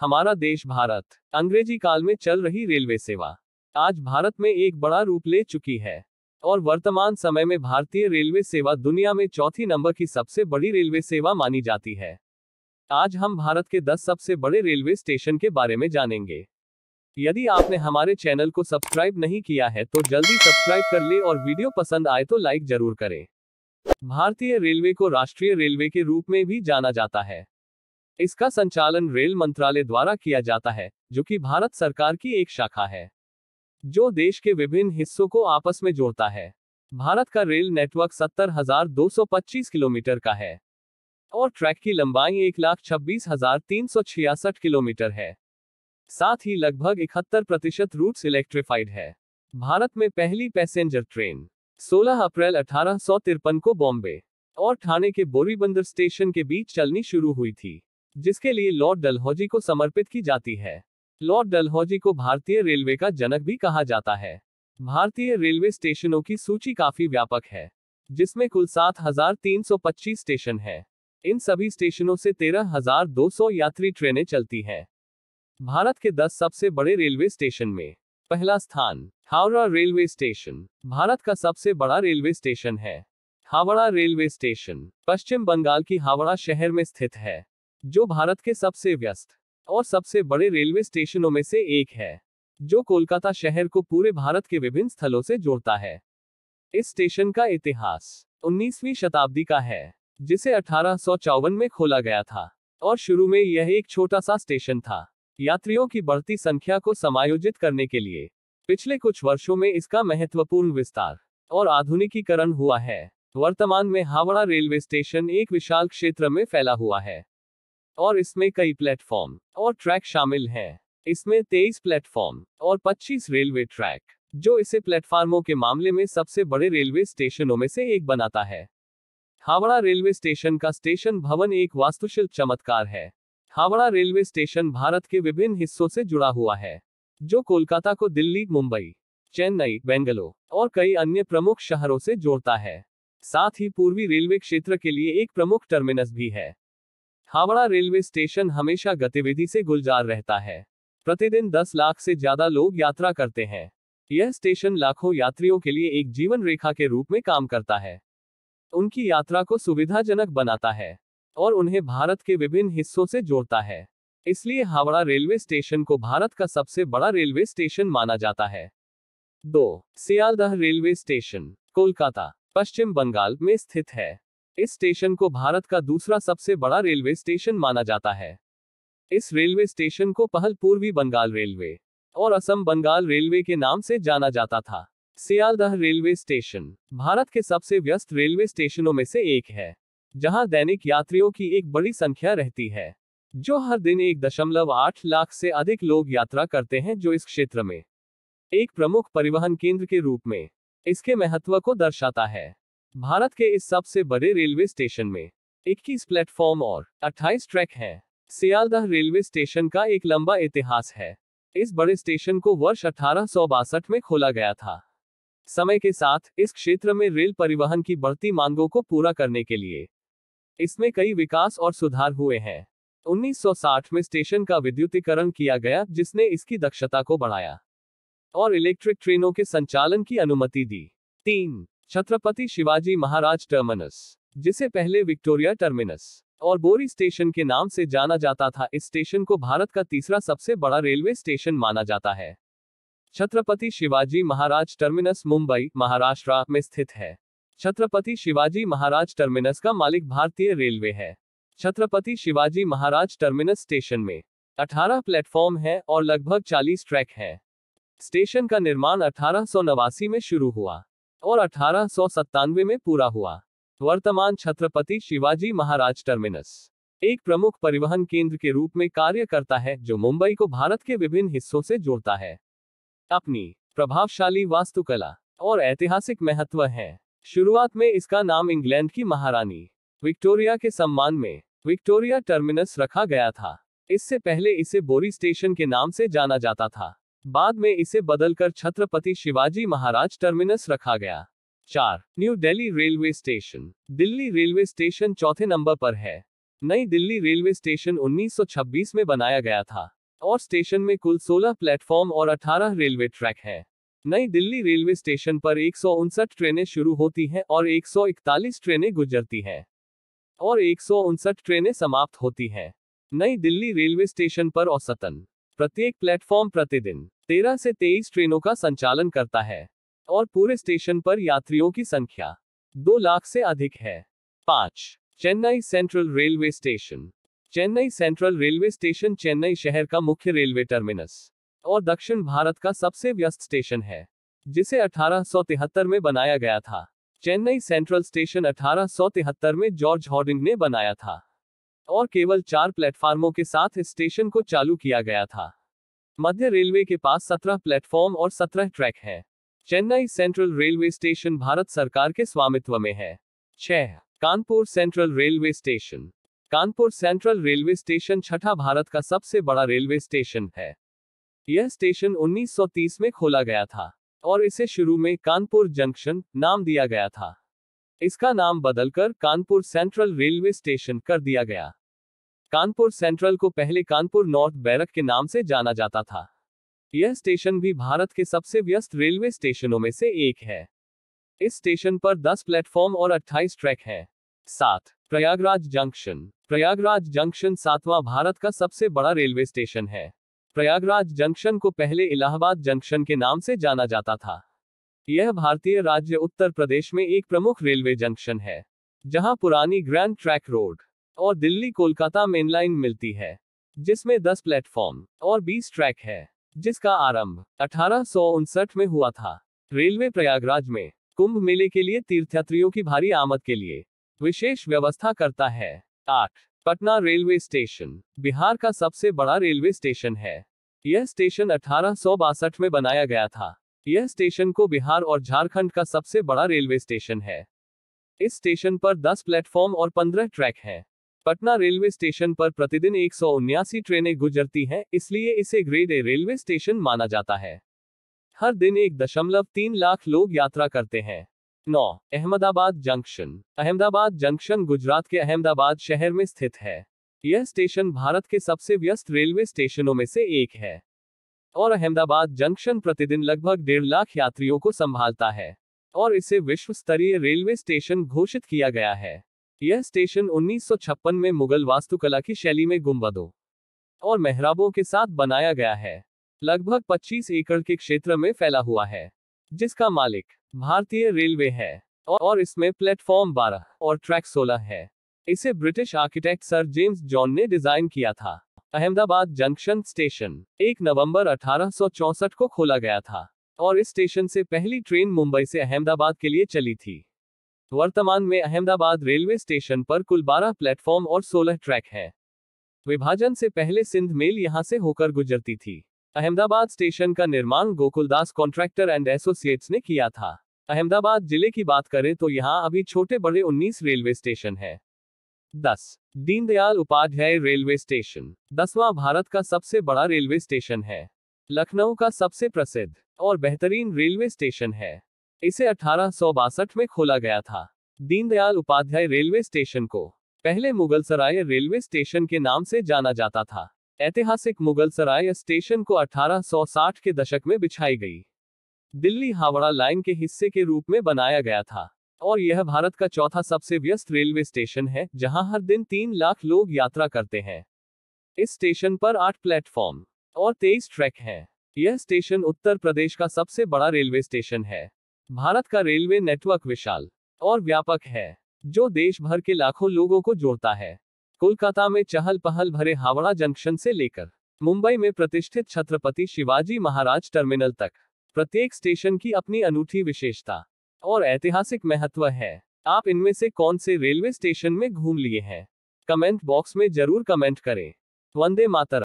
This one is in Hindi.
हमारा देश भारत अंग्रेजी काल में चल रही रेलवे सेवा आज भारत में एक बड़ा रूप ले चुकी है और वर्तमान समय में भारतीय रेलवे सेवा दुनिया में चौथी नंबर की सबसे बड़ी रेलवे सेवा मानी जाती है आज हम भारत के 10 सबसे बड़े रेलवे स्टेशन के बारे में जानेंगे यदि आपने हमारे चैनल को सब्सक्राइब नहीं किया है तो जल्दी सब्सक्राइब कर ले और वीडियो पसंद आए तो लाइक जरूर करें भारतीय रेलवे को राष्ट्रीय रेलवे के रूप में भी जाना जाता है इसका संचालन रेल मंत्रालय द्वारा किया जाता है जो कि भारत सरकार की एक शाखा है जो देश के विभिन्न हिस्सों को आपस में जोड़ता है भारत का रेल नेटवर्क सत्तर हजार दो सौ पच्चीस किलोमीटर का है और ट्रैक की लंबाई एक लाख छब्बीस हजार तीन सौ छियासठ किलोमीटर है साथ ही लगभग इकहत्तर प्रतिशत रूट इलेक्ट्रिफाइड है भारत में पहली पैसेंजर ट्रेन 16 अप्रैल अठारह को बॉम्बे और ठाणे के बोरीबंदर स्टेशन के बीच चलनी शुरू हुई थी जिसके लिए लॉर्ड डलहौजी को समर्पित की जाती है लॉर्ड डलहौजी को भारतीय रेलवे का जनक भी कहा जाता है भारतीय रेलवे स्टेशनों की सूची काफी व्यापक है जिसमें कुल 7,325 स्टेशन हैं। इन सभी स्टेशनों से 13,200 यात्री ट्रेनें चलती हैं भारत के 10 सबसे बड़े रेलवे स्टेशन में पहला स्थान हावड़ा रेलवे स्टेशन भारत का सबसे बड़ा रेलवे स्टेशन है हावड़ा रेलवे स्टेशन पश्चिम बंगाल की हावड़ा शहर में स्थित है जो भारत के सबसे व्यस्त और सबसे बड़े रेलवे स्टेशनों में से एक है जो कोलकाता शहर को पूरे भारत के विभिन्न स्थलों से जोड़ता है इस स्टेशन का इतिहास 19वीं शताब्दी का है जिसे अठारह में खोला गया था और शुरू में यह एक छोटा सा स्टेशन था यात्रियों की बढ़ती संख्या को समायोजित करने के लिए पिछले कुछ वर्षों में इसका महत्वपूर्ण विस्तार और आधुनिकीकरण हुआ है वर्तमान में हावड़ा रेलवे स्टेशन एक विशाल क्षेत्र में फैला हुआ है और इसमें कई प्लेटफॉर्म और ट्रैक शामिल हैं इसमें तेईस प्लेटफॉर्म और पच्चीस रेलवे ट्रैक जो इसे प्लेटफार्मों के मामले में सबसे बड़े रेलवे स्टेशनों में से एक बनाता है हावड़ा रेलवे स्टेशन का स्टेशन भवन एक वास्तुशिल्प चमत्कार है हावड़ा रेलवे स्टेशन भारत के विभिन्न हिस्सों से जुड़ा हुआ है जो कोलकाता को दिल्ली मुंबई चेन्नई बेंगलोर और कई अन्य प्रमुख शहरों से जोड़ता है साथ ही पूर्वी रेलवे क्षेत्र के लिए एक प्रमुख टर्मिनस भी है हावड़ा रेलवे स्टेशन हमेशा गतिविधि से गुलजार रहता है प्रतिदिन 10 लाख से ज्यादा लोग यात्रा करते हैं यह स्टेशन लाखों यात्रियों के लिए एक जीवन रेखा के रूप में काम करता है उनकी यात्रा को सुविधाजनक बनाता है और उन्हें भारत के विभिन्न हिस्सों से जोड़ता है इसलिए हावड़ा रेलवे स्टेशन को भारत का सबसे बड़ा रेलवे स्टेशन माना जाता है दो सियालदह रेलवे स्टेशन कोलकाता पश्चिम बंगाल में स्थित है इस स्टेशन को भारत का दूसरा सबसे बड़ा रेलवे स्टेशन माना जाता है इस रेलवे स्टेशन को पहल पूर्वी बंगाल रेलवे और असम बंगाल रेलवे के नाम से जाना जाता था सियालदह रेलवे स्टेशन भारत के सबसे व्यस्त रेलवे स्टेशनों में से एक है जहां दैनिक यात्रियों की एक बड़ी संख्या रहती है जो हर दिन एक दशमलव आठ लाख से अधिक लोग यात्रा करते हैं जो इस क्षेत्र में एक प्रमुख परिवहन केंद्र के रूप में इसके महत्व को दर्शाता है भारत के इस सबसे बड़े रेलवे स्टेशन में 21 प्लेटफॉर्म और 28 ट्रैक हैं। सियालदह रेलवे स्टेशन का एक लंबा इतिहास है इस बड़े स्टेशन को वर्ष अठारह में खोला गया था समय के साथ इस क्षेत्र में रेल परिवहन की बढ़ती मांगों को पूरा करने के लिए इसमें कई विकास और सुधार हुए हैं 1960 में स्टेशन का विद्युतीकरण किया गया जिसने इसकी दक्षता को बढ़ाया और इलेक्ट्रिक ट्रेनों के संचालन की अनुमति दी तीन छत्रपति शिवाजी महाराज टर्मिनस जिसे पहले विक्टोरिया टर्मिनस और बोरी स्टेशन के नाम से जाना जाता था इस स्टेशन को भारत का तीसरा सबसे बड़ा रेलवे स्टेशन माना जाता है छत्रपति शिवाजी महाराज टर्मिनस मुंबई महाराष्ट्र में स्थित है छत्रपति शिवाजी महाराज टर्मिनस का मालिक भारतीय रेलवे है छत्रपति शिवाजी महाराज टर्मिनस स्टेशन में 18 प्लेटफॉर्म हैं और लगभग 40 ट्रैक हैं। स्टेशन का निर्माण अठारह में शुरू हुआ और अठारह में पूरा हुआ वर्तमान छत्रपति शिवाजी महाराज टर्मिनस एक प्रमुख परिवहन केंद्र के रूप में कार्य करता है जो मुंबई को भारत के विभिन्न हिस्सों से जोड़ता है अपनी प्रभावशाली वास्तुकला और ऐतिहासिक महत्व है शुरुआत में इसका नाम इंग्लैंड की महारानी विक्टोरिया के सम्मान में विक्टोरिया टर्मिनस रखा गया था इससे पहले इसे बोरी स्टेशन के नाम से जाना जाता था बाद में इसे बदलकर छत्रपति शिवाजी महाराज टर्मिनस रखा गया चार new Delhi railway station Delhi railway station चौथे नंबर पर है नई दिल्ली रेलवे स्टेशन 1926 में बनाया गया था और स्टेशन में कुल 16 प्लेटफॉर्म और 18 रेलवे ट्रैक हैं। नई दिल्ली रेलवे स्टेशन पर एक ट्रेनें शुरू होती हैं और 141 ट्रेनें गुजरती हैं और एक ट्रेनें समाप्त होती हैं नई दिल्ली रेलवे स्टेशन पर औसतन प्रत्येक प्लेटफॉर्म प्रतिदिन तेरह से तेईस ट्रेनों का संचालन करता है और पूरे स्टेशन पर यात्रियों की संख्या दो लाख से अधिक है पांच Chennai central railway station Chennai central railway station Chennai शहर का मुख्य रेलवे टर्मिनस और दक्षिण भारत का सबसे व्यस्त स्टेशन है जिसे अठारह में बनाया गया था चेन्नई सेंट्रल स्टेशन अठारह में जॉर्ज हॉर्डिंग ने बनाया था और केवल चार प्लेटफार्मों के साथ इस स्टेशन को चालू किया गया था मध्य रेलवे के पास 17 प्लेटफॉर्म और 17 ट्रैक हैं Chennai central railway station Bharat सरकार के स्वामित्व में है छह Kanpur central railway station Kanpur central railway station छठा भारत का सबसे बड़ा रेलवे स्टेशन है यह स्टेशन 1930 में खोला गया था और इसे शुरू में कानपुर जंक्शन नाम दिया गया था इसका नाम बदलकर कानपुर सेंट्रल रेलवे स्टेशन कर दिया गया कानपुर सेंट्रल को पहले कानपुर नॉर्थ बैरक के नाम से जाना जाता था यह स्टेशन भी भारत के सबसे व्यस्त रेलवे स्टेशनों में से एक है इस स्टेशन पर 10 प्लेटफॉर्म और 28 ट्रैक हैं सात प्रयागराज जंक्शन प्रयागराज जंक्शन सातवां भारत का सबसे बड़ा रेलवे स्टेशन है प्रयागराज जंक्शन को पहले इलाहाबाद जंक्शन के नाम से जाना जाता था यह भारतीय राज्य उत्तर प्रदेश में एक प्रमुख रेलवे जंक्शन है जहां पुरानी ग्रैंड ट्रैक रोड और दिल्ली कोलकाता मेनलाइन मिलती है जिसमें 10 प्लेटफॉर्म और 20 ट्रैक है जिसका आरंभ अठारह में हुआ था रेलवे प्रयागराज में कुंभ मेले के लिए तीर्थयात्रियों की भारी आमद के लिए विशेष व्यवस्था करता है आठ पटना रेलवे स्टेशन बिहार का सबसे बड़ा रेलवे स्टेशन है यह स्टेशन अठारह में बनाया गया था यह स्टेशन को बिहार और झारखंड का सबसे बड़ा रेलवे स्टेशन है इस स्टेशन पर 10 प्लेटफॉर्म और 15 ट्रैक हैं पटना रेलवे स्टेशन पर प्रतिदिन एक ट्रेनें गुजरती हैं इसलिए इसे ग्रेड ए रेलवे स्टेशन माना जाता है हर दिन एक दशमलव तीन लाख लोग यात्रा करते हैं नौ अहमदाबाद जंक्शन अहमदाबाद जंक्शन गुजरात के अहमदाबाद शहर में स्थित है यह स्टेशन भारत के सबसे व्यस्त रेलवे स्टेशनों में से एक है और अहमदाबाद जंक्शन प्रतिदिन लगभग डेढ़ लाख यात्रियों को संभालता है और इसे विश्व स्तरीय रेलवे स्टेशन घोषित किया गया है यह स्टेशन 1956 में मुगल वास्तुकला की शैली में गुम्बदों और मेहराबों के साथ बनाया गया है लगभग 25 एकड़ के क्षेत्र में फैला हुआ है जिसका मालिक भारतीय रेलवे है और इसमें प्लेटफॉर्म 12 और ट्रैक 16 है इसे British architect sir James John ने डिजाइन किया था अहमदाबाद जंक्शन स्टेशन 1 नवंबर 1864 को खोला गया था और इस स्टेशन से पहली ट्रेन मुंबई से अहमदाबाद के लिए चली थी वर्तमान में अहमदाबाद रेलवे स्टेशन पर कुल 12 प्लेटफॉर्म और 16 ट्रैक हैं विभाजन से पहले सिंध मेल यहां से होकर गुजरती थी अहमदाबाद स्टेशन का निर्माण गोकुलदास कॉन्ट्रैक्टर एंड एसोसिएट्स ने किया था अहमदाबाद जिले की बात करें तो यहाँ अभी छोटे बड़े 19 रेलवे स्टेशन है 10. दीनदयाल उपाध्याय रेलवे स्टेशन दसवां भारत का सबसे बड़ा रेलवे स्टेशन है लखनऊ का सबसे प्रसिद्ध और बेहतरीन रेलवे स्टेशन है इसे अठारह में खोला गया था दीनदयाल उपाध्याय रेलवे स्टेशन को पहले मुगल सराय रेलवे स्टेशन के नाम से जाना जाता था ऐतिहासिक मुगल सराय स्टेशन को 1860 के दशक में बिछाई गई दिल्ली हावड़ा लाइन के हिस्से के रूप में बनाया गया था और यह भारत का चौथा सबसे व्यस्त रेलवे स्टेशन है जहां हर दिन तीन लाख लोग यात्रा करते हैं इस स्टेशन पर आठ प्लेटफॉर्म और तेईस ट्रैक हैं यह स्टेशन उत्तर प्रदेश का सबसे बड़ा रेलवे स्टेशन है भारत का रेलवे नेटवर्क विशाल और व्यापक है जो देश भर के लाखों लोगों को जोड़ता है कोलकाता में चहल पहल भरे हावड़ा जंक्शन से लेकर मुंबई में प्रतिष्ठित छत्रपति शिवाजी महाराज टर्मिनल तक प्रत्येक स्टेशन की अपनी अनूठी विशेषता और ऐतिहासिक महत्व है आप इनमें से कौन से रेलवे स्टेशन में घूम लिए हैं कमेंट बॉक्स में जरूर कमेंट करें वंदे मातर